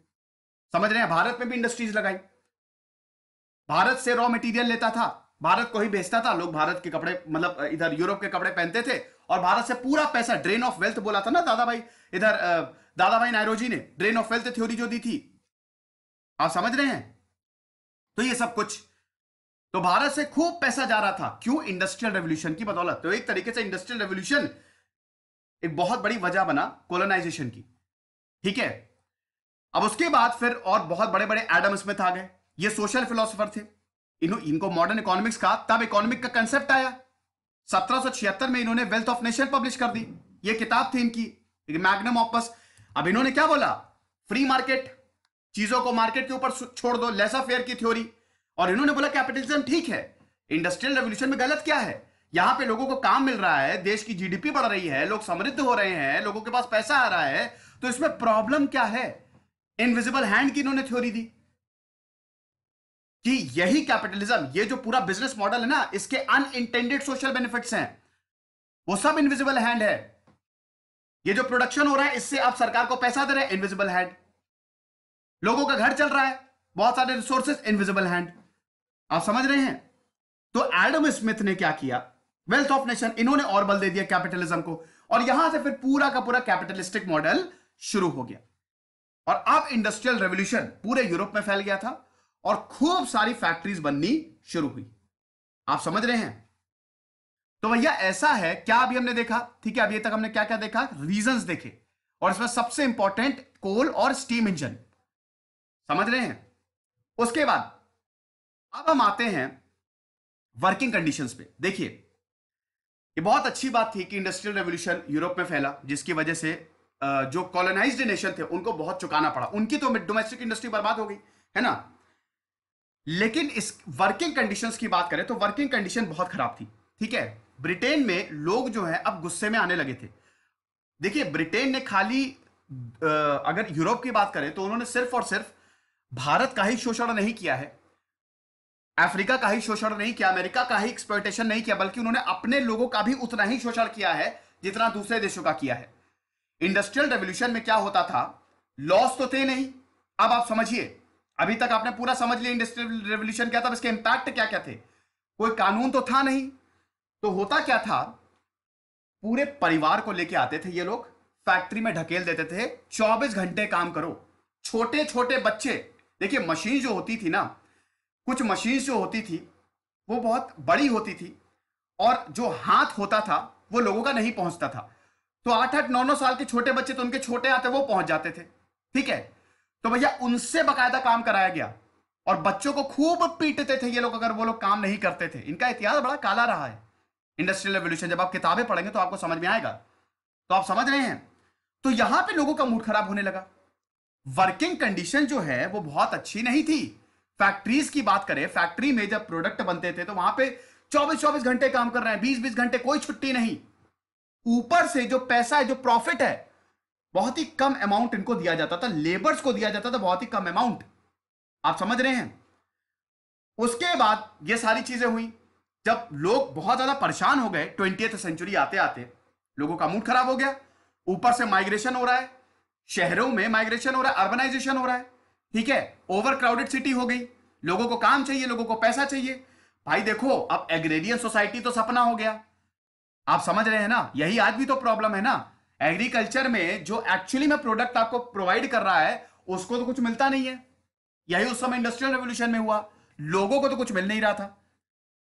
समझ रहे हैं भारत में भी इंडस्ट्रीज लगाई भारत से रॉ मटेरियल लेता था भारत को ही भेजता था लोग भारत के कपड़े मतलब इधर यूरोप के कपड़े पहनते थे और भारत से पूरा पैसा ड्रेन ऑफ वेल्थ बोला था ना दादा भाई इधर दादा भाई नायरोजी ने ड्रेन ऑफ वेल्थ थ्योरी जो दी थी आप समझ रहे हैं तो ये सब कुछ तो भारत से खूब पैसा जा रहा था क्यों इंडस्ट्रियल रेवोल्यूशन की बदौलत तो एक तरीके से इंडस्ट्रियल रेवोल्यूशन एक बहुत बड़ी वजह बना कोलोनाइजेशन की ठीक है अब उसके बाद फिर और बहुत बड़े बड़े एडम स्मिथ आ गए ये सोशल फिलोसफर थे इन्हों इनको मॉडर्न इकोनॉमिक्स का तब इकोनॉमिक का कंसेप्ट आया 1776 में इन्होंने वेल्थ ऑफ नेशन पब्लिश कर दी ये किताब थी इनकी मैग्नम ऑपस अब इन्होंने क्या बोला फ्री मार्केट चीजों को मार्केट के ऊपर छोड़ दो लेस ऑफ की थ्योरी और इन्होंने बोला कैपिटलिज्म ठीक है इंडस्ट्रियल रेवल्यूशन में गलत क्या है यहां पे लोगों को काम मिल रहा है देश की जीडीपी बढ़ रही है लोग समृद्ध हो रहे हैं लोगों के पास पैसा आ रहा है तो इसमें प्रॉब्लम क्या है इनविजिबल हैंड की इन्होंने थ्योरी दी कि यही कैपिटलिज्म ये जो पूरा बिजनेस मॉडल है ना इसके अनइंटेंडेड सोशल बेनिफिट्स हैं वो सब इनविजिबल हैंड है ये जो प्रोडक्शन हो रहा है इससे आप सरकार को पैसा दे रहे हैं इनविजिबल हैंड लोगों का घर चल रहा है बहुत सारे रिसोर्सेस इनविजिबल हैंड आप समझ रहे हैं तो एडम स्मिथ ने क्या किया वेल्थ ऑफ नेशन इन्होंने और बल दे दिया कैपिटलिज्म को और यहां से फिर पूरा का पूरा कैपिटलिस्टिक मॉडल शुरू हो गया और अब इंडस्ट्रियल रेवोल्यूशन पूरे यूरोप में फैल गया था और खूब सारी फैक्ट्रीज बननी शुरू हुई आप समझ रहे हैं तो भैया ऐसा है क्या अभी हमने देखा ठीक है अभी तक हमने क्या क्या देखा रीजंस देखे और इसमें सबसे इंपॉर्टेंट कोल और स्टीम इंजन समझ रहे हैं उसके बाद अब हम आते हैं वर्किंग कंडीशंस पे देखिए ये बहुत अच्छी बात थी कि इंडस्ट्रियल रेवोल्यूशन यूरोप में फैला जिसकी वजह से जो कॉलोनाइज्ड नेशन थे उनको बहुत चुकाना पड़ा उनकी तो डोमेस्टिक इंडस्ट्री बर्बाद हो गई है ना लेकिन इस वर्किंग कंडीशंस की बात करें तो वर्किंग कंडीशन बहुत खराब थी ठीक है ब्रिटेन में लोग जो है अब गुस्से में आने लगे थे देखिए ब्रिटेन ने खाली अगर यूरोप की बात करें तो उन्होंने सिर्फ और सिर्फ भारत का ही शोषण नहीं किया है अफ्रीका का ही शोषण नहीं किया अमेरिका का ही एक्सपोर्टेशन नहीं किया बल्कि उन्होंने अपने लोगों का भी उतना ही शोषण किया है जितना दूसरे देशों का किया है इंडस्ट्रियल रेवोल्यूशन में क्या होता था लॉस तो थे नहीं अब आप समझिए अभी तक आपने पूरा समझ लिया इंडस्ट्रियल रेवोल्यूशन क्या था इसके इम्पैक्ट क्या क्या थे कोई कानून तो था नहीं तो होता क्या था पूरे परिवार को लेके आते थे ये लोग फैक्ट्री में ढकेल देते थे 24 घंटे काम करो छोटे छोटे बच्चे देखिए मशीन जो होती थी ना कुछ मशीन जो होती थी वो बहुत बड़ी होती थी और जो हाथ होता था वो लोगों का नहीं पहुंचता था तो आठ आठ नौ नौ साल के छोटे बच्चे तो उनके छोटे आते वो पहुंच जाते थे ठीक है तो भैया उनसे बकायदा काम कराया गया और बच्चों को खूब पीटते थे ये लोग अगर वो लोग काम नहीं करते थे इनका इतिहास बड़ा काला रहा है इंडस्ट्रियल रेवोल्यूशन जब आप किताबें पढ़ेंगे तो आपको समझ में आएगा तो आप समझ रहे हैं तो यहां पे लोगों का मूड खराब होने लगा वर्किंग कंडीशन जो है वो बहुत अच्छी नहीं थी फैक्ट्रीज की बात करें फैक्ट्री में जब प्रोडक्ट बनते थे तो वहां पे 24-24 घंटे काम कर रहे हैं 20-20 घंटे कोई छुट्टी नहीं ऊपर से जो पैसा है जो प्रॉफिट है बहुत ही कम अमाउंट इनको दिया जाता था लेबर्स को दिया जाता था बहुत ही कम अमाउंट आप समझ रहे हैं उसके बाद ये सारी चीजें हुई जब लोग बहुत ज्यादा परेशान हो गए ट्वेंटी सेंचुरी आते आते लोगों का मूड खराब हो गया ऊपर से माइग्रेशन हो रहा है शहरों में माइग्रेशन हो रहा है अर्बनाइजेशन हो रहा है ठीक है ओवर क्राउडेड सिटी हो गई लोगों को काम चाहिए लोगों को पैसा चाहिए भाई देखो अब एग्रेरियन सोसाइटी तो सपना हो गया आप समझ रहे हैं ना यही आज भी तो प्रॉब्लम है ना एग्रीकल्चर में जो एक्चुअली में प्रोडक्ट आपको प्रोवाइड कर रहा है उसको तो कुछ मिलता नहीं है यही उस समय इंडस्ट्रियल रेवोल्यूशन में हुआ लोगों को तो कुछ मिल नहीं रहा था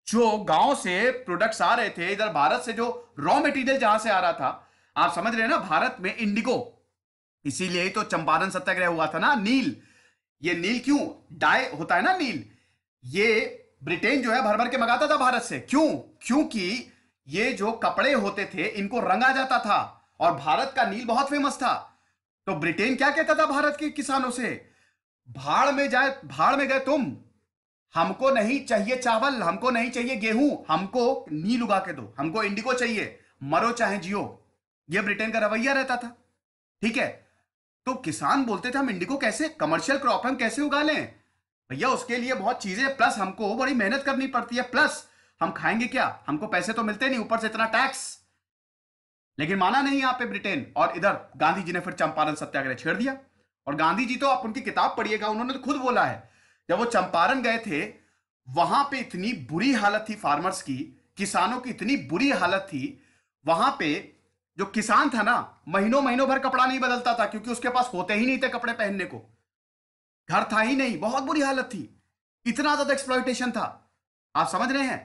जो गांव से प्रोडक्ट्स आ रहे थे इधर भारत से जो रॉ मटेरियल जहां से आ रहा था आप समझ रहे ना भारत में इंडिगो इसीलिए तो चंपारण सत्याग्रह हुआ था ना नील ये नील क्यों डाय होता है ना नील ये ब्रिटेन जो है भर भर के मंगाता था भारत से क्यों क्योंकि ये जो कपड़े होते थे इनको रंगा जाता था और भारत का नील बहुत फेमस था तो ब्रिटेन क्या कहता था भारत के किसानों से भाड़ में जाए भाड़ में गए तुम हमको नहीं चाहिए चावल हमको नहीं चाहिए गेहूं हमको नील उगा के दो हमको इंडिगो चाहिए मरो चाहे जियो यह ब्रिटेन का रवैया रहता था ठीक है तो किसान बोलते थे हम इंडिगो कैसे कमर्शियल क्रॉप हम कैसे उगा लें भैया उसके लिए बहुत चीजें प्लस हमको बड़ी मेहनत करनी पड़ती है प्लस हम खाएंगे क्या हमको पैसे तो मिलते नहीं ऊपर से इतना टैक्स लेकिन माना नहीं यहाँ पे ब्रिटेन और इधर गांधी जी ने फिर चंपारण सत्याग्रह छेड़ दिया और गांधी जी तो आप उनकी किताब पढ़िएगा उन्होंने तो खुद बोला है जब वो चंपारण गए थे वहां पे इतनी बुरी हालत थी फार्मर्स की किसानों की इतनी बुरी हालत थी वहां पे जो किसान था ना महीनों महीनों भर कपड़ा नहीं बदलता था क्योंकि उसके पास होते ही नहीं थे कपड़े पहनने को घर था ही नहीं बहुत बुरी हालत थी इतना ज्यादा एक्सप्लॉयटेशन था आप समझ रहे हैं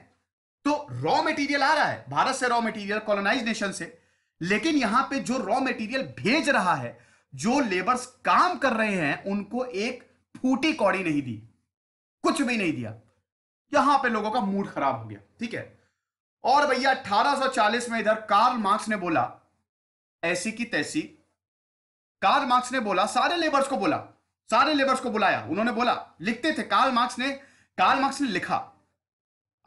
तो रॉ मटेरियल आ रहा है भारत से रॉ मटेरियल कॉलोनाइज नेशन से लेकिन यहां पे जो रॉ मटेरियल भेज रहा है जो लेबर्स काम कर रहे हैं उनको एक फूटी कौड़ी नहीं दी कुछ भी नहीं दिया यहां पे लोगों का मूड खराब हो गया ठीक है और भैया 1840 में इधर कार्ल मार्क्स ने बोला ऐसी की तैसी कार्ल मार्क्स ने बोला सारे लेबर्स को बोला सारे लेबर्स को बुलाया उन्होंने बोला लिखते थे कार्ल मार्क्स ने कार्ल मार्क्स ने लिखा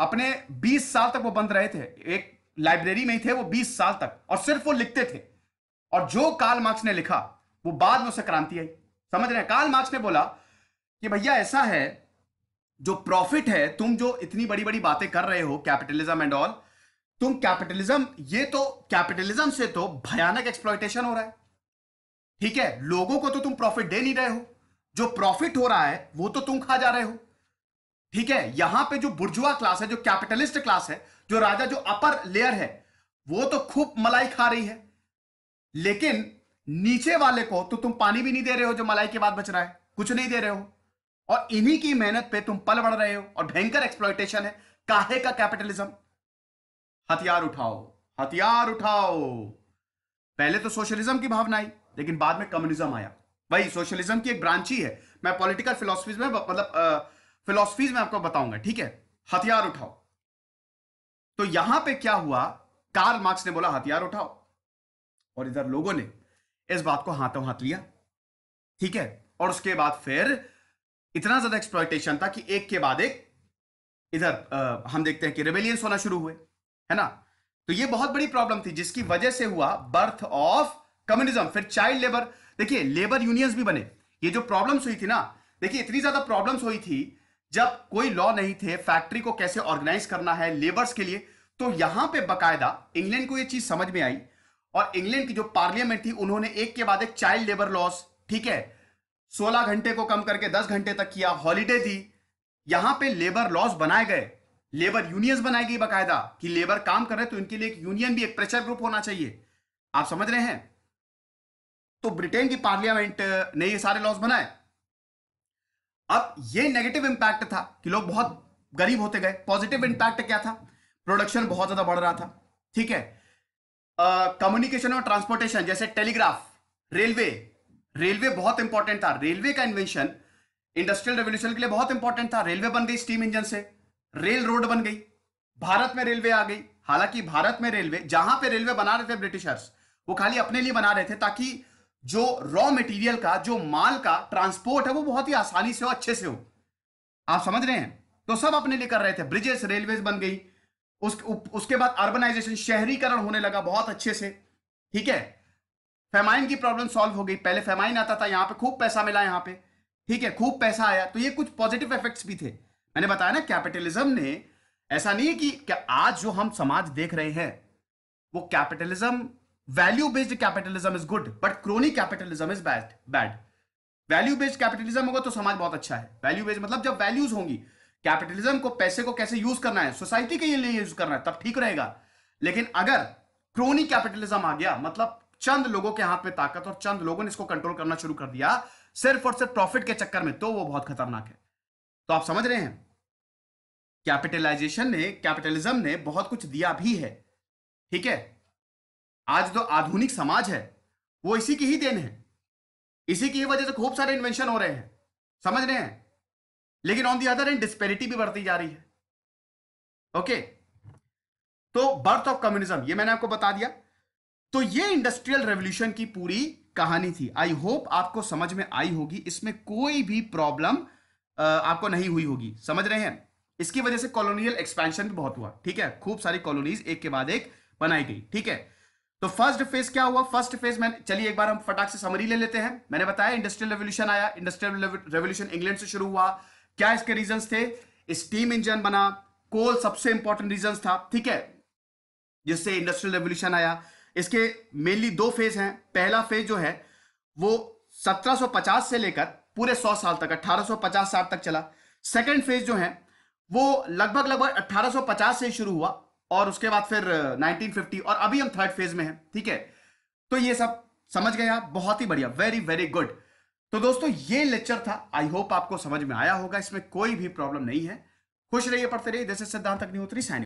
अपने 20 साल तक वो बंद रहे थे एक लाइब्रेरी में ही थे वो 20 साल तक और सिर्फ वो लिखते थे और जो काल मार्क्स ने लिखा वो बाद में उसे क्रांति आई समझ रहे हैं काल मार्क्स ने बोला कि भैया ऐसा है जो प्रॉफिट है तुम जो इतनी बड़ी बड़ी बातें कर रहे हो कैपिटलिज्म एंड ऑल तुम कैपिटलिज्म ये तो कैपिटलिज्म से तो भयानक एक्सप्लॉयटेशन हो रहा है ठीक है लोगों को तो तुम प्रॉफिट दे नहीं रहे हो जो प्रॉफिट हो रहा है वो तो तुम खा जा रहे हो ठीक है यहां पे जो बुर्जुआ क्लास है जो कैपिटलिस्ट क्लास है जो राजा जो अपर लेयर है वो तो खूब मलाई खा रही है लेकिन नीचे वाले को तो तुम पानी भी नहीं दे रहे हो जो मलाई के बाद बच रहा है कुछ नहीं दे रहे हो और इन्हीं की मेहनत पे तुम पल बढ़ रहे हो और भयंकर एक्सप्लॉयटेशन है काहे का कैपिटलिज्म हथियार उठाओ हथियार उठाओ पहले तो सोशलिज्म की भावना आई लेकिन बाद में कम्युनिज्म आया भाई सोशलिज्म की एक ब्रांच ही है मैं पॉलिटिकल फिलोसफीज में मतलब फिलोसफीज में आपको बताऊंगा ठीक है हथियार उठाओ तो यहां पे क्या हुआ कार्ल मार्क्स ने बोला हथियार उठाओ और इधर लोगों ने इस बात को हाथों हाथ लिया ठीक है और उसके बाद फिर इतना ज्यादा एक्सप्लॉयटेशन था कि एक के बाद एक इधर आ, हम देखते हैं कि रेबेलियंस होना शुरू हुए है ना तो ये बहुत बड़ी प्रॉब्लम थी जिसकी वजह से हुआ बर्थ ऑफ कम्युनिज्म फिर चाइल्ड लेबर देखिए लेबर यूनियंस भी बने ये जो प्रॉब्लम्स हुई थी ना देखिए इतनी ज्यादा प्रॉब्लम्स हुई थी जब कोई लॉ नहीं थे फैक्ट्री को कैसे ऑर्गेनाइज करना है लेबर्स के लिए तो यहां पे बकायदा इंग्लैंड को ये चीज समझ में आई और इंग्लैंड की जो पार्लियामेंट थी उन्होंने एक के बाद एक चाइल्ड लेबर लॉस ठीक है 16 घंटे को कम करके 10 घंटे तक किया हॉलीडे दी यहां पे लेबर लॉस बनाए गए लेबर यूनियंस बनाई गई बकायदा कि लेबर काम कर रहे तो इनके लिए एक यूनियन भी एक प्रेशर ग्रुप होना चाहिए आप समझ रहे हैं तो ब्रिटेन की पार्लियामेंट ने ये सारे लॉस बनाए अब ये नेगेटिव इंपैक्ट था कि लोग बहुत गरीब होते गए पॉजिटिव इंपैक्ट क्या था प्रोडक्शन बहुत ज्यादा बढ़ रहा था ठीक है कम्युनिकेशन और ट्रांसपोर्टेशन जैसे टेलीग्राफ रेलवे रेलवे बहुत इंपॉर्टेंट था रेलवे का इन्वेंशन इंडस्ट्रियल रेवोल्यूशन के लिए बहुत इंपॉर्टेंट था रेलवे बन गई स्टीम इंजन से रेल रोड बन गई भारत में रेलवे आ गई हालांकि भारत में रेलवे जहां पे रेलवे बना रहे थे ब्रिटिशर्स वो खाली अपने लिए बना रहे थे ताकि जो रॉ मटेरियल का जो माल का ट्रांसपोर्ट है वो बहुत ही आसानी से हो अच्छे से हो आप समझ रहे हैं तो सब अपने लिए कर रहे थे ब्रिजेस रेलवेज बन गई उस, उसके बाद अर्बनाइजेशन शहरीकरण होने लगा बहुत अच्छे से ठीक है फेमाइन की प्रॉब्लम सॉल्व हो गई पहले फेमाइन आता था यहां पे खूब पैसा मिला यहां पे ठीक है खूब पैसा आया तो ये कुछ पॉजिटिव इफेक्ट्स भी थे मैंने बताया ना कैपिटलिज्म ने ऐसा नहीं है कि क्या आज जो हम समाज देख रहे हैं वो capitalism value based capitalism is good but crony capitalism is bad bad value based capitalism होगा तो समाज बहुत अच्छा है वैल्यू बेस्ड मतलब जब वैल्यूज होंगी कैपिटलिज्म को पैसे को कैसे यूज करना है सोसाइटी के लिए यूज करना है तब ठीक रहेगा लेकिन अगर क्रोनी कैपिटलिज्म आ गया मतलब चंद लोगों के हाथ में ताकत और चंद लोगों ने इसको कंट्रोल करना शुरू कर दिया सिर्फ और सिर्फ प्रॉफिट के चक्कर में तो वो बहुत खतरनाक है तो आप समझ रहे हैं कैपिटलाइजेशन ने कैपिटलिज्म ने बहुत कुछ दिया भी है ठीक है आज जो आधुनिक समाज है वो इसी की ही देन है इसी की वजह से खूब सारे इन्वेंशन हो रहे हैं समझ रहे हैं लेकिन on the other end disparity भी बढ़ती जा रही है ओके तो बर्थ ऑफ कम्युनिज्म ये मैंने आपको बता दिया तो ये इंडस्ट्रियल रेवोल्यूशन की पूरी कहानी थी आई होप आपको समझ में आई होगी इसमें कोई भी प्रॉब्लम आपको नहीं हुई होगी समझ रहे हैं इसकी वजह से कॉलोनियल एक्सपेंशन भी बहुत हुआ ठीक है खूब सारी कॉलोनीज एक के बाद एक बनाई गई ठीक है तो फर्स्ट फेज क्या हुआ फर्स्ट फेज में चलिए एक बार हम फटाक से समरी ले लेते हैं मैंने बताया इंडस्ट्रियल रेवल्यूशन आया इंडस्ट्रियल रेवल्यूशन इंग्लैंड से शुरू हुआ क्या इसके रीजन थे स्टीम इंजन बना कोल सबसे इंपॉर्टेंट रीजन था ठीक है जिससे इंडस्ट्रियल रेवल्यूशन आया इसके मेनली दो फेज हैं पहला फेज जो है वो 1750 से लेकर पूरे 100 साल तक 1850 साल तक चला सेकंड फेज जो है वो लगभग लगभग 1850 से शुरू हुआ और उसके बाद फिर 1950 और अभी हम थर्ड फेज में हैं ठीक है तो ये सब समझ गए आप बहुत ही बढ़िया वेरी वेरी गुड तो दोस्तों ये लेक्चर था आई होप आपको समझ में आया होगा इसमें कोई भी प्रॉब्लम नहीं है खुश रहिए पढ़ते रहिए जैसे सिद्धांत अग्निहोत्री साइनिंग